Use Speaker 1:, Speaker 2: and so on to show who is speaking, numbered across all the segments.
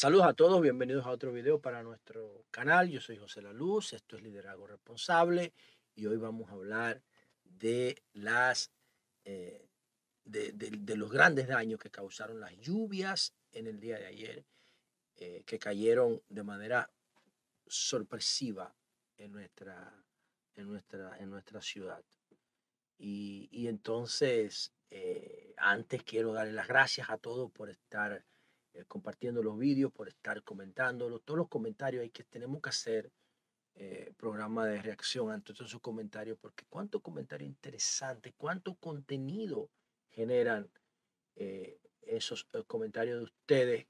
Speaker 1: Saludos a todos, bienvenidos a otro video para nuestro canal. Yo soy José La Luz, esto es Liderazgo Responsable y hoy vamos a hablar de las eh, de, los grandes daños que causaron las lluvias en el día de ayer, eh, que cayeron de manera sorpresiva en nuestra, en nuestra, en nuestra ciudad. Y, entonces, eh, antes quiero darle las gracias a todos por estar eh, compartiendo los vídeos, por estar comentándolos. Todos los comentarios hay que tenemos que hacer eh, programa de reacción ante todos sus comentarios, porque cuánto comentario interesante, cuánto contenido generan eh, esos comentarios de ustedes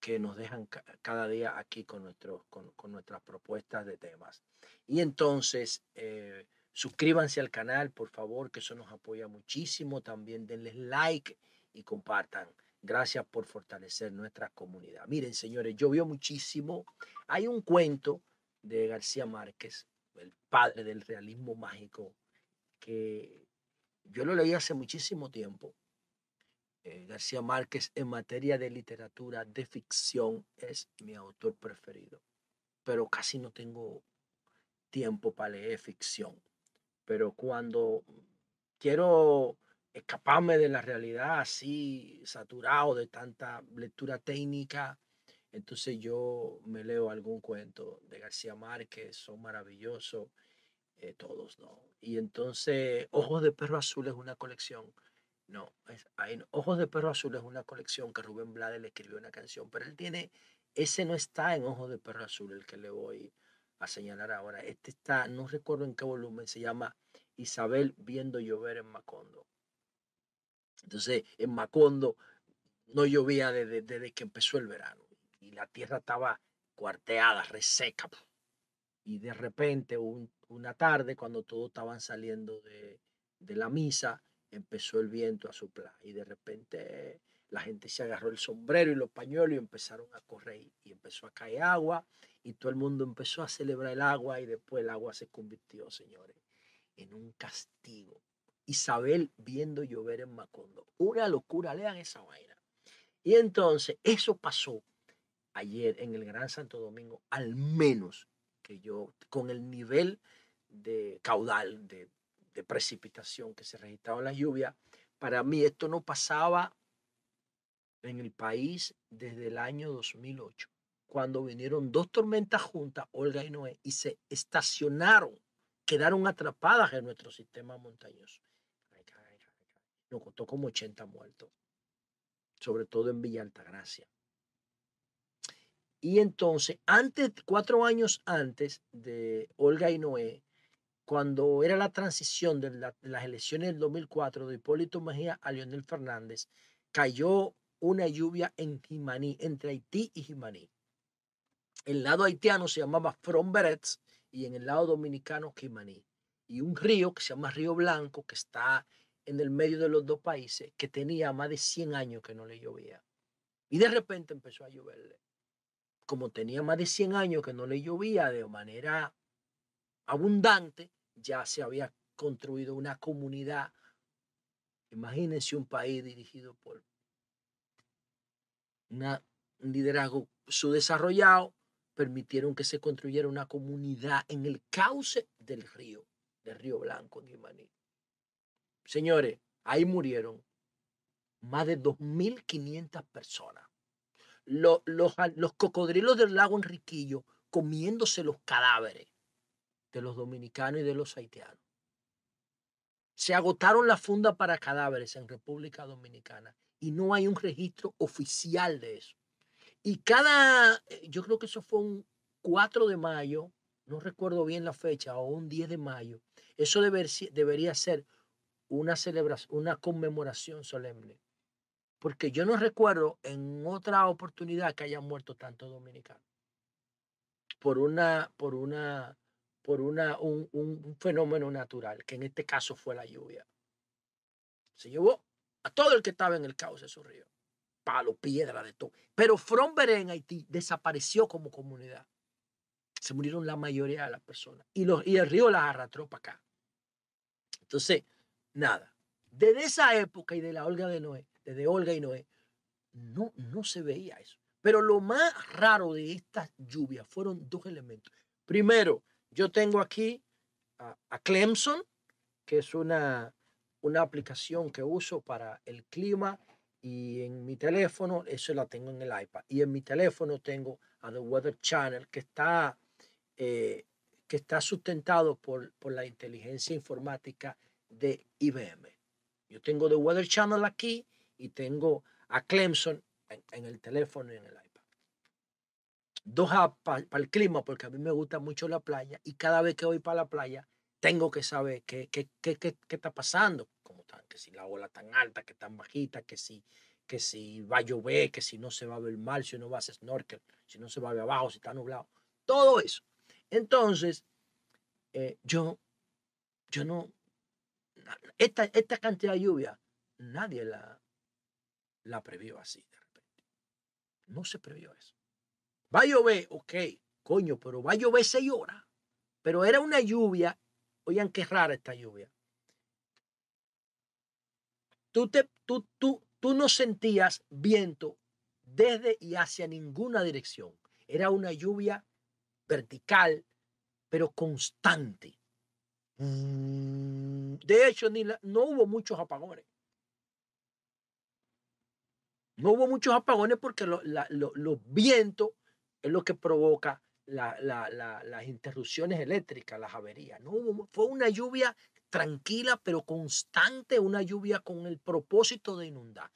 Speaker 1: que nos dejan cada día aquí con, nuestros, con, con, nuestras propuestas de temas. Y entonces, suscríbanse al canal, por favor, que eso nos apoya muchísimo. También denles like y compartan Gracias por fortalecer nuestra comunidad. Miren, señores, yo veo muchísimo. Hay un cuento de García Márquez, el padre del realismo mágico, que yo lo leí hace muchísimo tiempo. Eh, García Márquez en materia de literatura de ficción es mi autor preferido, pero casi no tengo tiempo para leer ficción. Pero cuando quiero escaparme de la realidad así, saturado de tanta lectura técnica. Entonces yo me leo algún cuento de García Márquez, son maravillosos, eh, todos, ¿no? Y entonces Ojos de Perro Azul es una colección, no, es, hay, Ojos de Perro Azul es una colección que Rubén Blades le escribió una canción, pero él tiene, ese no está en Ojos de Perro Azul, el que le voy a señalar ahora. Este está, no recuerdo en qué volumen, se llama Isabel viendo llover en Macondo. Entonces, en Macondo no llovía desde, que empezó el verano y la tierra estaba cuarteada, reseca. Y de repente, una tarde, cuando todos estaban saliendo de, la misa, empezó el viento a soplar y de repente la gente se agarró el sombrero y los pañuelos y empezaron a correr y empezó a caer agua y todo el mundo empezó a celebrar el agua y después el agua se convirtió, señores, en un castigo Isabel viendo llover en Macondo. Una locura, lean esa vaina. Y entonces, eso pasó ayer en el Gran Santo Domingo, al menos que yo, con el nivel de caudal, de, precipitación que se registraba en la lluvia, para mí esto no pasaba en el país desde el año 2008, cuando vinieron dos tormentas juntas, Olga y Noé, y se estacionaron, quedaron atrapadas en nuestro sistema montañoso nos costó como 80 muertos, sobre todo en Villa Altagracia. Y entonces, antes, cuatro años antes de Olga y Noé, cuando era la transición de, las elecciones del 2004 de Hipólito Mejía a Leonel Fernández, cayó una lluvia en Jimaní, entre Haití y Jimaní. El lado haitiano se llamaba Fromberets y en el lado dominicano Jimaní. Y un río que se llama Río Blanco, que está en el medio de los dos países que tenía más de 100 años que no le llovía. Y de repente empezó a lloverle. Como tenía más de 100 años que no le llovía de manera abundante, ya se había construido una comunidad. Imagínense un país dirigido por un liderazgo subdesarrollado, permitieron que se construyera una comunidad en el cauce del río, del río Blanco en Imaní. Señores, ahí murieron más de 2.500 personas. Los, los, los cocodrilos del lago Enriquillo comiéndose los cadáveres de los dominicanos y de los haitianos. Se agotaron las fundas para cadáveres en República Dominicana y no hay un registro oficial de eso. Y cada, eh, yo creo que eso fue un 4 de mayo, no recuerdo bien la fecha, o un 10 de mayo, eso debería ser una celebración, una conmemoración solemne. Porque yo no recuerdo en otra oportunidad que hayan muerto tantos dominicanos. Por una, por una, por una, un, un fenómeno natural, que en este caso fue la lluvia. Se llevó a todo el que estaba en el cauce de su río. Palo, piedra, de todo. Pero Fromber en Haití desapareció como comunidad. Se murieron la mayoría de las personas. Y, los, y el río las arrastró para acá. Entonces, nada. Desde esa época y de la Olga de Noé, desde Olga y Noé, no, no se veía eso. Pero lo más raro de estas lluvias fueron dos elementos. Primero, yo tengo aquí a, Clemson, que es una, una aplicación que uso para el clima y en mi teléfono, eso la tengo en el iPad, y en mi teléfono tengo a The Weather Channel, que está, eh, que está sustentado por, por, la inteligencia informática de IBM. Yo tengo The Weather Channel aquí y tengo a Clemson en, el teléfono y en el iPad. Dos apps para el clima, porque a mí me gusta mucho la playa y cada vez que voy para la playa tengo que saber qué, qué, qué, qué, qué está pasando, cómo están, que si la ola tan alta, que tan bajita, que si, que si va a llover, que si no se va a ver mar si no va a hacer snorkel, si no se va a ver abajo, si está nublado, todo eso. Entonces, eh, yo, yo no, esta, esta cantidad de lluvia, nadie la, la previó así de repente. No se previó eso. Va a llover, ok, coño, pero va a llover seis horas. Pero era una lluvia, oigan qué rara esta lluvia. Tú, te, tú, tú, tú no sentías viento desde y hacia ninguna dirección. Era una lluvia vertical, pero constante. Mm, de hecho, ni no hubo muchos apagones. No hubo muchos apagones porque los vientos es lo que provoca las interrupciones eléctricas, las averías. No fue una lluvia tranquila pero constante, una lluvia con el propósito de inundar.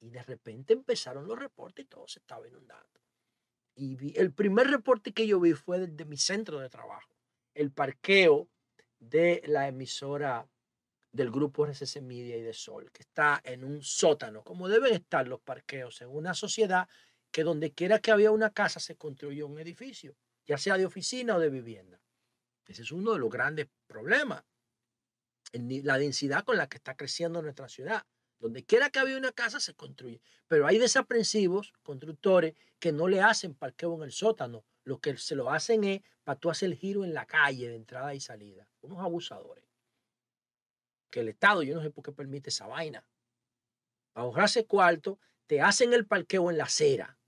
Speaker 1: Y de repente empezaron los reportes y todo se estaba inundando. Y el primer reporte que yo vi fue desde mi centro de trabajo. El parqueo de la emisora del grupo RCC Media y de Sol, que está en un sótano, como deben estar los parqueos en una sociedad que donde quiera que había una casa se construyó un edificio, ya sea de oficina o de vivienda. Ese es uno de los grandes problemas, la densidad con la que está creciendo nuestra ciudad. Donde quiera que había una casa se construye, pero hay desaprensivos, constructores, que no le hacen parqueo en el sótano lo que se lo hacen es para tú hacer el giro en la calle de entrada y salida. Unos abusadores. Que el Estado, yo no sé por qué permite esa vaina. Para ahorrarse cuarto, te hacen el parqueo en la acera.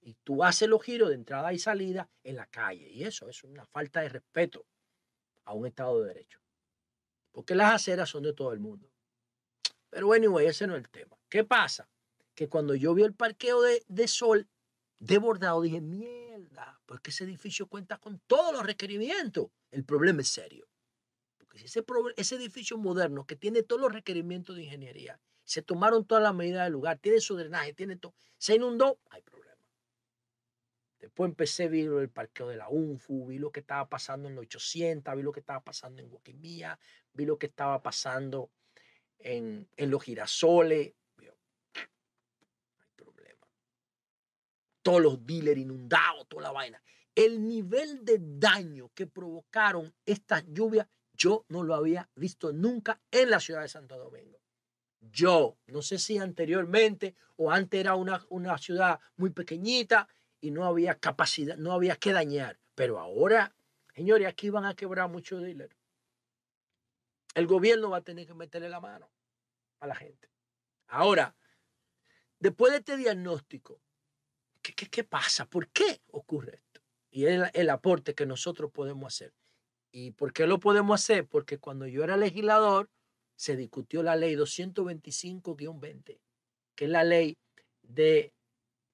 Speaker 1: Y tú haces los giros de entrada y salida en la calle. Y eso, es una falta de respeto a un Estado de Derecho. Porque las aceras son de todo el mundo. Pero bueno, ese no es el tema. ¿Qué pasa? Que cuando yo vi el parqueo de, de sol Debordado, dije, mierda, porque pues ese edificio cuenta con todos los requerimientos. El problema es serio. Porque si ese, ese edificio moderno que tiene todos los requerimientos de ingeniería, se tomaron todas las medidas del lugar, tiene su drenaje, tiene todo, se inundó, hay problema. Después empecé a ver el parqueo de la UNFU, vi lo que estaba pasando en los 800, vi lo que estaba pasando en Guaquimía, vi lo que estaba pasando en, en los girasoles, todos los dealers inundados, toda la vaina. El nivel de daño que provocaron estas lluvias, yo no lo había visto nunca en la ciudad de Santo Domingo. Yo, no sé si anteriormente o antes era una, ciudad muy pequeñita y no había capacidad, no había que dañar. Pero ahora, señores, aquí van a quebrar muchos dealers. El gobierno va a tener que meterle la mano a la gente. Ahora, después de este diagnóstico, ¿Qué, pasa? ¿Por qué ocurre esto? Y es el, el aporte que nosotros podemos hacer. ¿Y por qué lo podemos hacer? Porque cuando yo era legislador, se discutió la ley 225-20, que es la ley de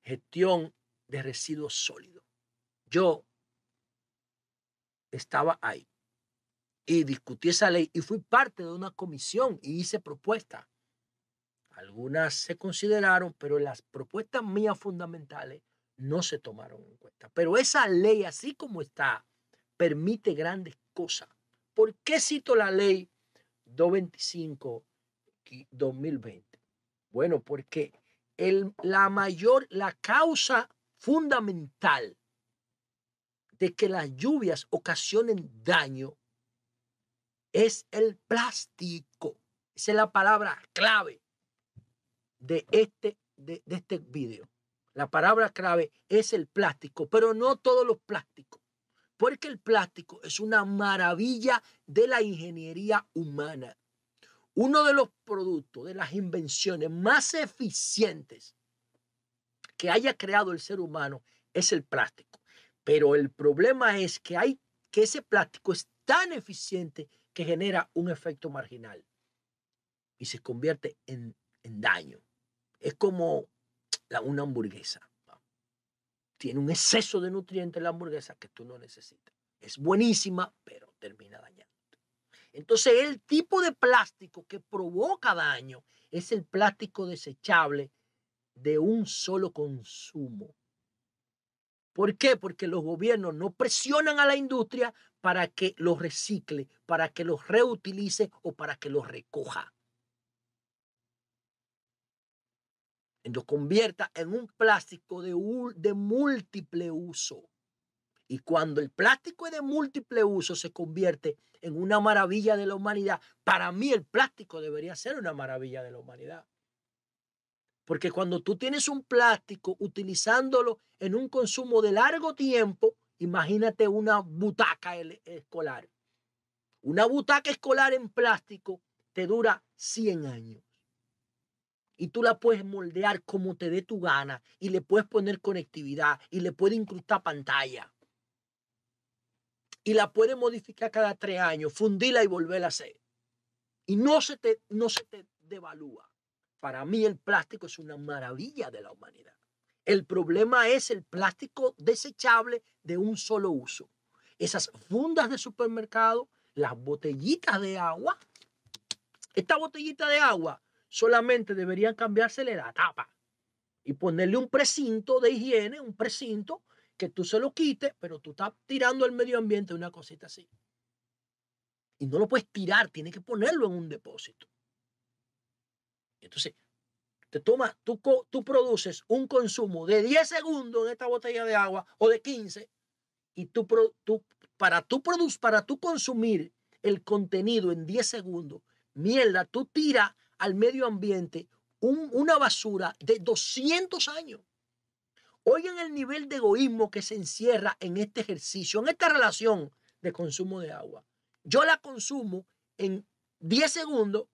Speaker 1: gestión de residuos sólidos. Yo estaba ahí y discutí esa ley y fui parte de una comisión y hice propuestas algunas se consideraron, pero las propuestas mías fundamentales no se tomaron en cuenta. Pero esa ley, así como está, permite grandes cosas. ¿Por qué cito la ley 225-2020? Bueno, porque la mayor, la causa fundamental de que las lluvias ocasionen daño es el plástico. Esa es la palabra clave de este, de, este video. La palabra clave es el plástico, pero no todos los plásticos, porque el plástico es una maravilla de la ingeniería humana. Uno de los productos, de las invenciones más eficientes que haya creado el ser humano es el plástico. Pero el problema es que, hay, que ese plástico es tan eficiente que genera un efecto marginal y se convierte en, en daño es como la, una hamburguesa. Tiene un exceso de nutrientes la hamburguesa que tú no necesitas. Es buenísima, pero termina dañando. Entonces, el tipo de plástico que provoca daño es el plástico desechable de un solo consumo. ¿Por qué? Porque los gobiernos no presionan a la industria para que los recicle, para que los reutilice o para que los recoja. lo convierta en un plástico de, de múltiple uso. Y cuando el plástico es de múltiple uso se convierte en una maravilla de la humanidad, para mí el plástico debería ser una maravilla de la humanidad. Porque cuando tú tienes un plástico utilizándolo en un consumo de largo tiempo, imagínate una butaca escolar. Una butaca escolar en plástico te dura 100 años y tú la puedes moldear como te dé tu gana y le puedes poner conectividad y le puedes incrustar pantalla. Y la puedes modificar cada tres años, Fundirla y volverla a hacer. Y no se te, no se te devalúa. Para mí el plástico es una maravilla de la humanidad. El problema es el plástico desechable de un solo uso. Esas fundas de supermercado, las botellitas de agua. Esta botellita de agua solamente deberían cambiársele la tapa y ponerle un precinto de higiene, un precinto que tú se lo quites, pero tú estás tirando al medio ambiente una cosita así. Y no lo puedes tirar, tienes que ponerlo en un depósito. Entonces, te tomas, tú, tú produces un consumo de 10 segundos en esta botella de agua o de 15 y tú, tú para tú para tú consumir el contenido en 10 segundos, mierda, tú tiras al medio ambiente una basura de 200 años. Oigan el nivel de egoísmo que se encierra en este ejercicio, en esta relación de consumo de agua. Yo la consumo en 10 segundos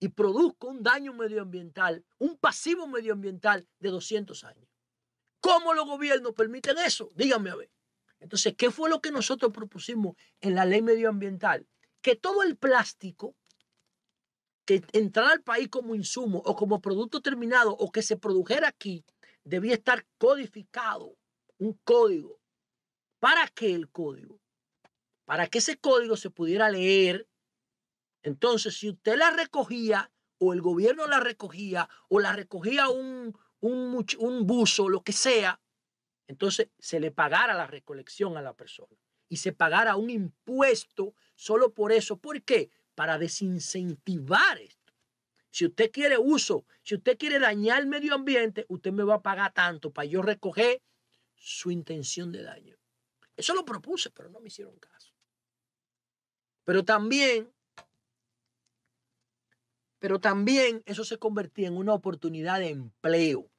Speaker 1: y produzco un daño medioambiental, un pasivo medioambiental de 200 años. ¿Cómo los gobiernos permiten eso? Díganme a ver. Entonces, ¿qué fue lo que nosotros propusimos en la ley medioambiental? Que todo el plástico que entrar al país como insumo o como producto terminado o que se produjera aquí, debía estar codificado, un código. ¿Para qué el código? Para que ese código se pudiera leer. Entonces, si usted la recogía o el gobierno la recogía o la recogía un, un, un buzo, lo que sea, entonces se le pagara la recolección a la persona y se pagara un impuesto solo por eso. ¿Por qué? para desincentivar esto. Si usted quiere uso, si usted quiere dañar el medio ambiente, usted me va a pagar tanto para yo recoger su intención de daño. Eso lo propuse, pero no me hicieron caso. Pero también, pero también eso se convertía en una oportunidad de empleo.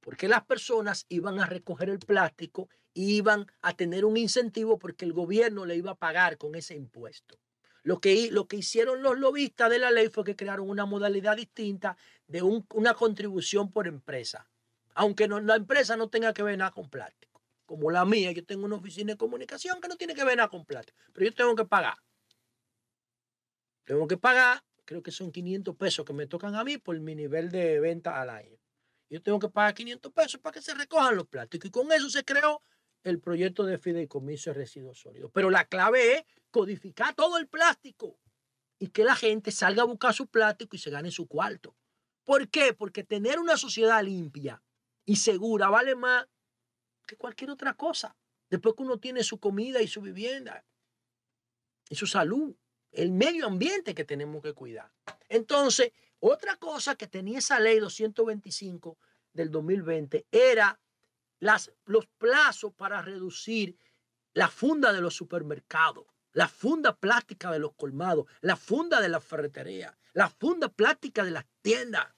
Speaker 1: Porque las personas iban a recoger el plástico y iban a tener un incentivo porque el gobierno le iba a pagar con ese impuesto. Lo que, lo que hicieron los lobistas de la ley fue que crearon una modalidad distinta de una contribución por empresa. Aunque la empresa no tenga que ver nada con plástico. Como la mía, yo tengo una oficina de comunicación que no tiene que ver nada con plástico. Pero yo tengo que pagar. Tengo que pagar, creo que son 500 pesos que me tocan a mí por mi nivel de venta al año. Yo tengo que pagar 500 pesos para que se recojan los plásticos. Y con eso se creó el proyecto de fideicomiso de residuos sólidos. Pero la clave es codificar todo el plástico y que la gente salga a buscar su plástico y se gane su cuarto. ¿Por qué? Porque tener una sociedad limpia y segura vale más que cualquier otra cosa. Después que uno tiene su comida y su vivienda y su salud, el medio ambiente que tenemos que cuidar. Entonces, otra cosa que tenía esa ley 225 del 2020 era las, los plazos para reducir la funda de los supermercados, la funda plástica de los colmados, la funda de la ferretería, la funda plástica de las tiendas.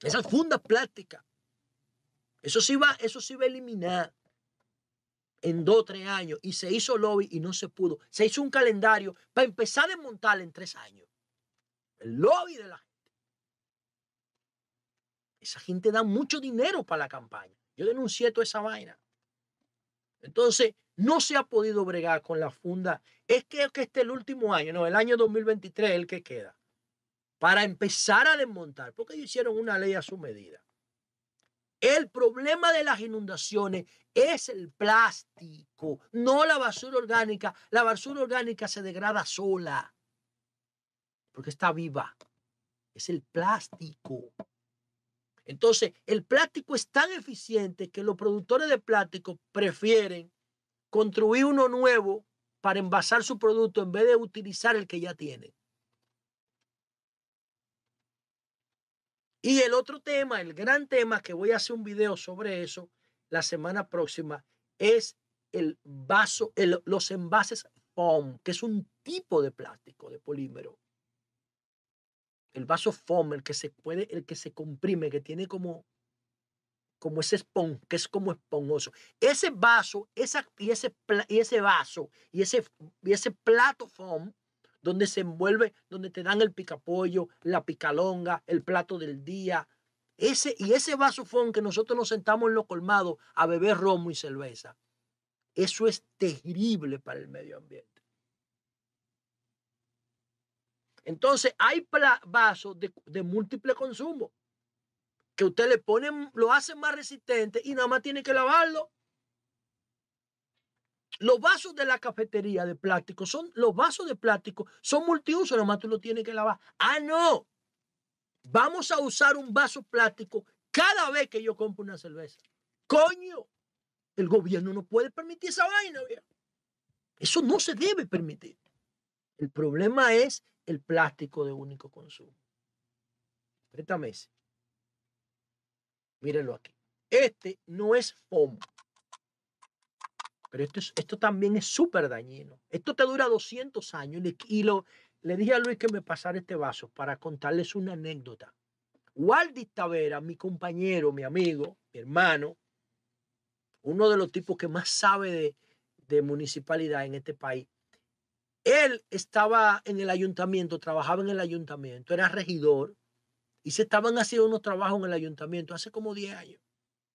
Speaker 1: Esa funda plástica. Eso se va, eso va a eliminar en dos o tres años. Y se hizo lobby y no se pudo. Se hizo un calendario para empezar a desmontar en tres años. El lobby de la esa gente da mucho dinero para la campaña. Yo denuncié toda esa vaina. Entonces, no se ha podido bregar con la funda. Es que, este es el último año, no, el año 2023 es el que queda. Para empezar a desmontar, porque ellos hicieron una ley a su medida. El problema de las inundaciones es el plástico, no la basura orgánica. La basura orgánica se degrada sola, porque está viva. Es el plástico. Entonces, el plástico es tan eficiente que los productores de plástico prefieren construir uno nuevo para envasar su producto en vez de utilizar el que ya tienen. Y el otro tema, el gran tema que voy a hacer un video sobre eso la semana próxima es el vaso, los envases foam, que es un tipo de plástico, de polímero el vaso foam, el que se puede, el que se comprime, que tiene como, como ese espon, que es como esponjoso. Ese vaso, y, ese, y ese vaso, y ese, y ese plato foam, donde se envuelve, donde te dan el picapollo, la picalonga, el plato del día. Ese, y ese vaso foam que nosotros nos sentamos en los colmados a beber romo y cerveza. Eso es terrible para el medio ambiente. Entonces, hay vasos de, múltiple consumo que usted le pone, lo hace más resistente y nada más tiene que lavarlo. Los vasos de la cafetería de plástico son, los vasos de plástico son multiuso, nada más tú lo tienes que lavar. Ah, no. Vamos a usar un vaso plástico cada vez que yo compro una cerveza. Coño, el gobierno no puede permitir esa vaina, Eso no se debe permitir. El problema es el plástico de único consumo. Préstame meses Mírenlo aquí. Este no es FOMO. Pero esto, esto también es súper dañino. Esto te dura 200 años. Y le dije a Luis que me pasara este vaso para contarles una anécdota. Waldi Tavera, mi compañero, mi amigo, mi hermano, uno de los tipos que más sabe de, de municipalidad en este país, él estaba en el ayuntamiento, trabajaba en el ayuntamiento, era regidor y se estaban haciendo unos trabajos en el ayuntamiento hace como 10 años,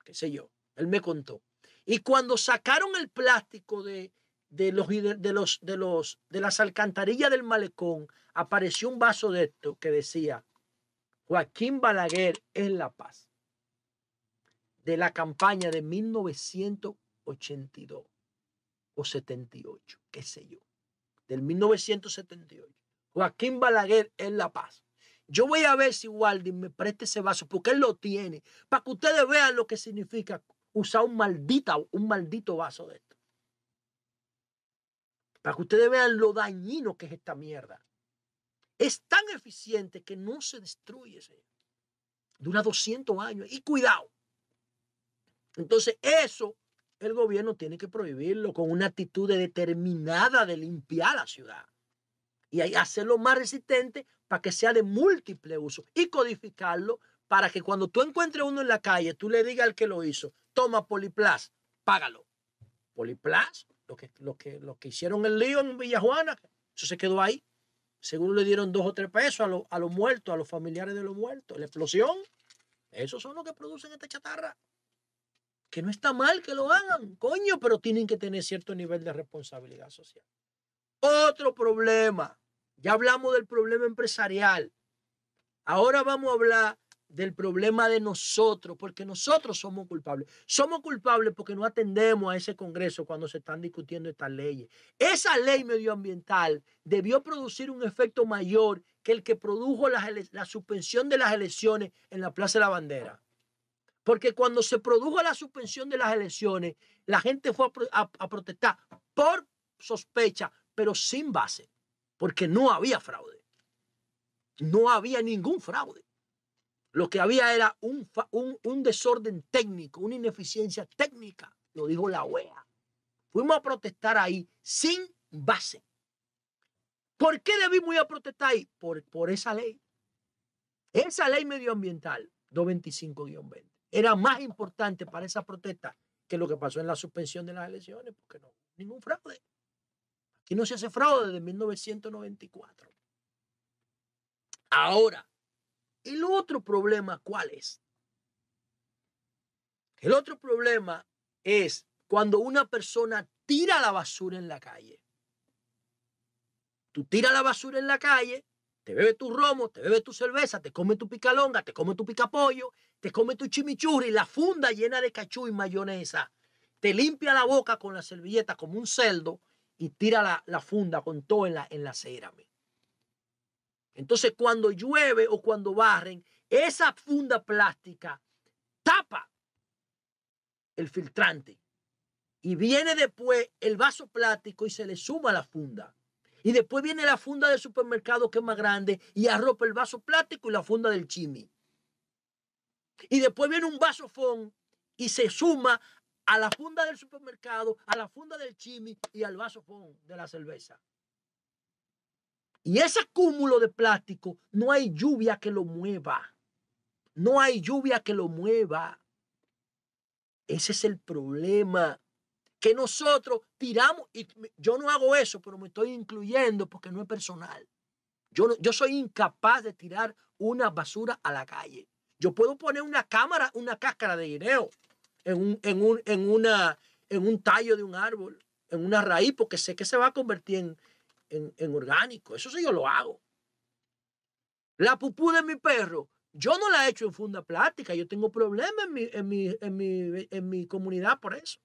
Speaker 1: qué sé yo. Él me contó. Y cuando sacaron el plástico de, de, los, de, los, de las alcantarillas del malecón, apareció un vaso de esto que decía, Joaquín Balaguer en La Paz, de la campaña de 1982 o 78, qué sé yo del 1978. Joaquín Balaguer en La Paz. Yo voy a ver si Walding me presta ese vaso, porque él lo tiene, para que ustedes vean lo que significa usar un, un maldito vaso de esto. Para que ustedes vean lo dañino que es esta mierda. Es tan eficiente que no se destruye, Dura 200 años. Y cuidado. Entonces, eso el gobierno tiene que prohibirlo con una actitud determinada de limpiar la ciudad y hacerlo más resistente para que sea de múltiple uso y codificarlo para que cuando tú encuentres uno en la calle, tú le digas al que lo hizo, toma Poliplas, págalo. Poliplas, lo que, lo, que, lo que hicieron el lío en Villajuana, eso se quedó ahí. Seguro le dieron dos o tres pesos a, a los muertos, a los familiares de los muertos. La explosión, esos son los que producen esta chatarra que no está mal que lo hagan, coño, pero tienen que tener cierto nivel de responsabilidad social. Otro problema, ya hablamos del problema empresarial, ahora vamos a hablar del problema de nosotros, porque nosotros somos culpables. Somos culpables porque no atendemos a ese Congreso cuando se están discutiendo estas leyes. Esa ley medioambiental debió producir un efecto mayor que el que produjo la, la suspensión de las elecciones en la Plaza de la Bandera. Porque cuando se produjo la suspensión de las elecciones, la gente fue a, protestar por sospecha, pero sin base, porque no había fraude. No había ningún fraude. Lo que había era un, un, desorden técnico, una ineficiencia técnica, lo dijo la OEA. Fuimos a protestar ahí sin base. ¿Por qué debimos ir a protestar ahí? Por, por esa ley. Esa ley medioambiental 225-20 era más importante para esa protesta que lo que pasó en la suspensión de las elecciones, porque no, ningún fraude. Aquí no se hace fraude desde 1994. Ahora, el otro problema, ¿cuál es? El otro problema es cuando una persona tira la basura en la calle. Tú tiras la basura en la calle te bebe tu romo, te bebe tu cerveza, te come tu picalonga, te come tu picapollo, te come tu chimichurri, la funda llena de cachú y mayonesa. Te limpia la boca con la servilleta como un celdo y tira la, funda con todo en la, en la Entonces cuando llueve o cuando barren, esa funda plástica tapa el filtrante y viene después el vaso plástico y se le suma la funda. Y después viene la funda del supermercado que es más grande y arropa el vaso plástico y la funda del chimi. Y después viene un vaso y se suma a la funda del supermercado, a la funda del chimi y al vaso de la cerveza. Y ese cúmulo de plástico no hay lluvia que lo mueva. No hay lluvia que lo mueva. Ese es el problema que nosotros tiramos, y yo no hago eso, pero me estoy incluyendo porque no es personal. Yo, yo soy incapaz de tirar una basura a la calle. Yo puedo poner una cámara, una cáscara de guineo en un, en una, en un tallo de un árbol, en una raíz, porque sé que se va a convertir en, en, orgánico. Eso sí yo lo hago. La pupú de mi perro, yo no la he hecho en funda plástica. Yo tengo problemas en mi comunidad por eso.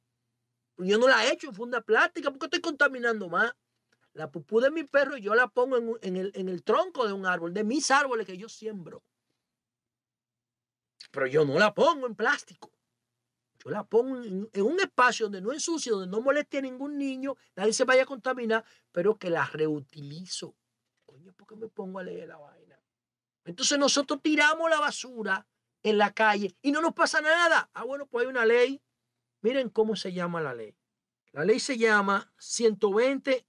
Speaker 1: Pues, yo no la he hecho en funda plástica porque estoy contaminando más. La pupú de mi perro yo la pongo en, el, tronco de un árbol, de mis árboles que yo siembro. Pero yo no la pongo en plástico. Yo la pongo en, un espacio donde no ensucie, donde no moleste a ningún niño, nadie se vaya a contaminar, pero que la reutilizo. Coño, ¿por qué me pongo a leer la vaina? Entonces nosotros tiramos la basura en la calle y no nos pasa nada. Ah, bueno, pues hay una ley Miren cómo se llama la ley. La ley se llama 120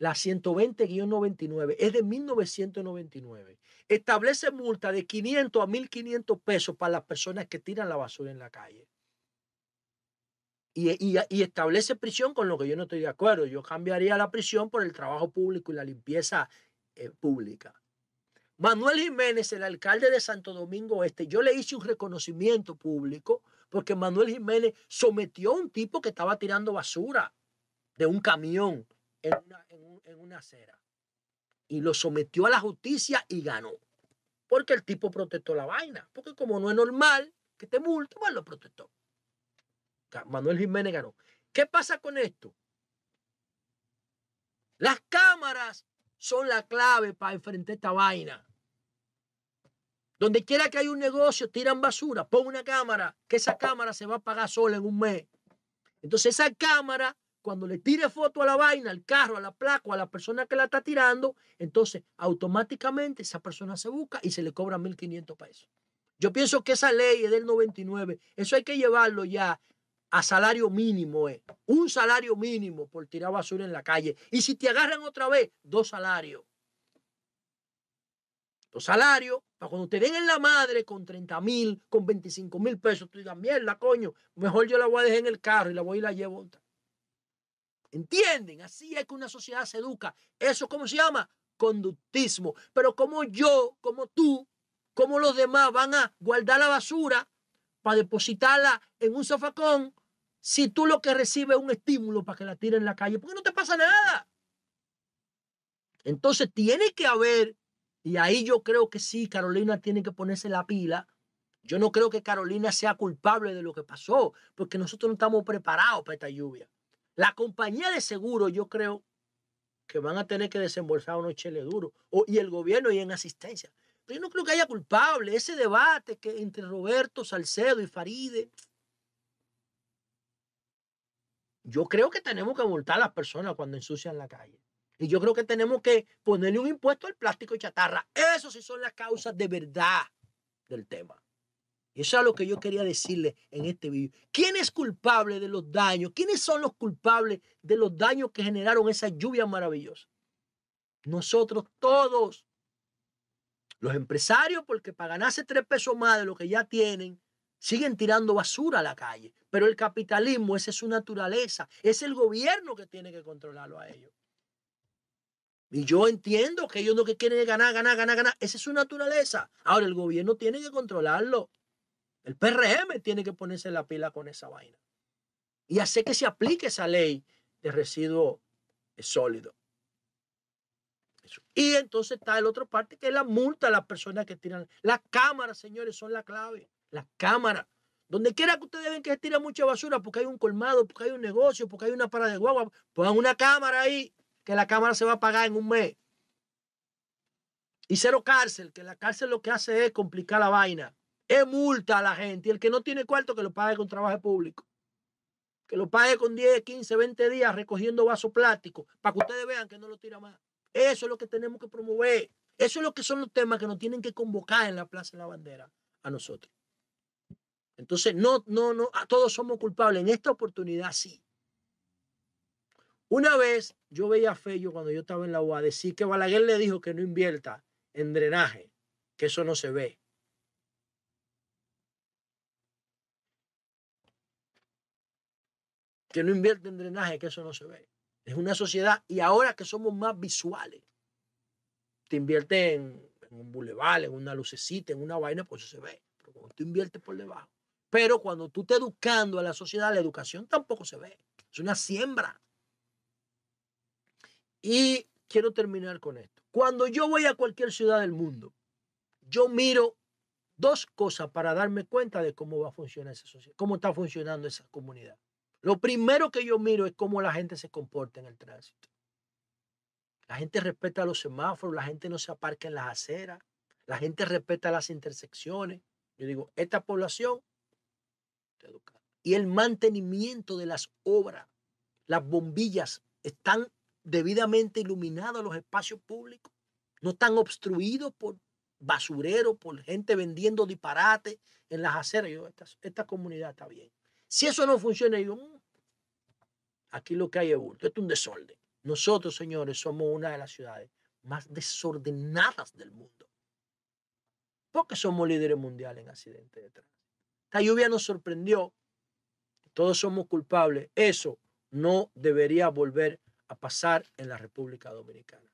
Speaker 1: la 120-99 es de 1999. Establece multa de 500 a 1500 pesos para las personas que tiran la basura en la calle. Y, establece prisión con lo que yo no estoy de acuerdo. Yo cambiaría la prisión por el trabajo público y la limpieza eh, pública. Manuel Jiménez, el alcalde de Santo Domingo Este, yo le hice un reconocimiento público porque Manuel Jiménez sometió a un tipo que estaba tirando basura de un camión en una, acera y lo sometió a la justicia y ganó. Porque el tipo protestó la vaina. Porque como no es normal que te multe, pues lo protestó. Manuel Jiménez ganó. ¿Qué pasa con esto? Las cámaras son la clave para enfrentar esta vaina. Donde quiera que hay un negocio, tiran basura, pon una cámara, que esa cámara se va a pagar sola en un mes. Entonces esa cámara, cuando le tire foto a la vaina, al carro, a la placa, a la persona que la está tirando, entonces automáticamente esa persona se busca y se le cobra 1.500 pesos. Yo pienso que esa ley es del 99. Eso hay que llevarlo ya a salario mínimo, eh. un salario mínimo por tirar basura en la calle. Y si te agarran otra vez, dos salarios los salarios, para cuando te den en la madre con 30 mil, con 25 mil pesos, tú digas, mierda, coño, mejor yo la voy a dejar en el carro y la voy y la llevo. ¿Entienden? Así es que una sociedad se educa. Eso, ¿cómo se llama? Conductismo. Pero como yo, como tú, como los demás van a guardar la basura para depositarla en un sofacón, si tú lo que recibes es un estímulo para que la tire en la calle, porque no te pasa nada. Entonces tiene que haber y ahí yo creo que sí, Carolina tiene que ponerse la pila. Yo no creo que Carolina sea culpable de lo que pasó, porque nosotros no estamos preparados para esta lluvia. La compañía de seguro, yo creo que van a tener que desembolsar unos cheles duros, o, y el gobierno y en asistencia. Pero yo no creo que haya culpable. Ese debate que entre Roberto Salcedo y Faride, yo creo que tenemos que multar a las personas cuando ensucian la calle. Y yo creo que tenemos que ponerle un impuesto al plástico y chatarra. Eso sí son las causas de verdad del tema. Y eso es lo que yo quería decirle en este video. ¿Quién es culpable de los daños? ¿Quiénes son los culpables de los daños que generaron esa lluvia maravillosa? Nosotros todos. Los empresarios, porque para ganarse tres pesos más de lo que ya tienen, siguen tirando basura a la calle. Pero el capitalismo, esa es su naturaleza. Es el gobierno que tiene que controlarlo a ellos. Y yo entiendo que ellos lo que quieren es ganar, ganar, ganar, ganar. Esa es su naturaleza. Ahora el gobierno tiene que controlarlo. El PRM tiene que ponerse la pila con esa vaina. Y hacer que se aplique esa ley de residuo sólido. Y entonces está el otro parte que es la multa a las personas que tiran. Las cámaras, señores, son la clave. Las cámaras. Donde quiera que ustedes ven que se tira mucha basura porque hay un colmado, porque hay un negocio, porque hay una parada de guagua, pongan una cámara ahí que la cámara se va a pagar en un mes. Y cero cárcel, que la cárcel lo que hace es complicar la vaina. Es multa a la gente. Y el que no tiene cuarto, que lo pague con trabajo público. Que lo pague con 10, 15, 20 días recogiendo vasos plásticos para que ustedes vean que no lo tira más. Eso es lo que tenemos que promover. Eso es lo que son los temas que nos tienen que convocar en la Plaza de la Bandera a nosotros. Entonces, no, no, no, a todos somos culpables. En esta oportunidad sí. Una vez yo veía a Fello cuando yo estaba en la UA decir que Balaguer le dijo que no invierta en drenaje, que eso no se ve. Que no invierte en drenaje, que eso no se ve. Es una sociedad y ahora que somos más visuales, te invierte en, un bulevar, en una lucecita, en una vaina, pues eso se ve. Pero cuando tú inviertes por debajo. Pero cuando tú estás educando a la sociedad, la educación tampoco se ve. Es una siembra. Y quiero terminar con esto. Cuando yo voy a cualquier ciudad del mundo, yo miro dos cosas para darme cuenta de cómo va a funcionar esa sociedad, cómo está funcionando esa comunidad. Lo primero que yo miro es cómo la gente se comporta en el tránsito. La gente respeta los semáforos, la gente no se aparca en las aceras, la gente respeta las intersecciones. Yo digo, esta población está educada. Y el mantenimiento de las obras, las bombillas están debidamente iluminados los espacios públicos, no están obstruidos por basureros, por gente vendiendo disparates en las aceras. esta, comunidad está bien. Si eso no funciona, yo, mm, aquí lo que hay es bulto, es un desorden. Nosotros, señores, somos una de las ciudades más desordenadas del mundo. Porque somos líderes mundiales en accidentes de tránsito. Esta lluvia nos sorprendió. Todos somos culpables. Eso no debería volver a pasar en la República Dominicana.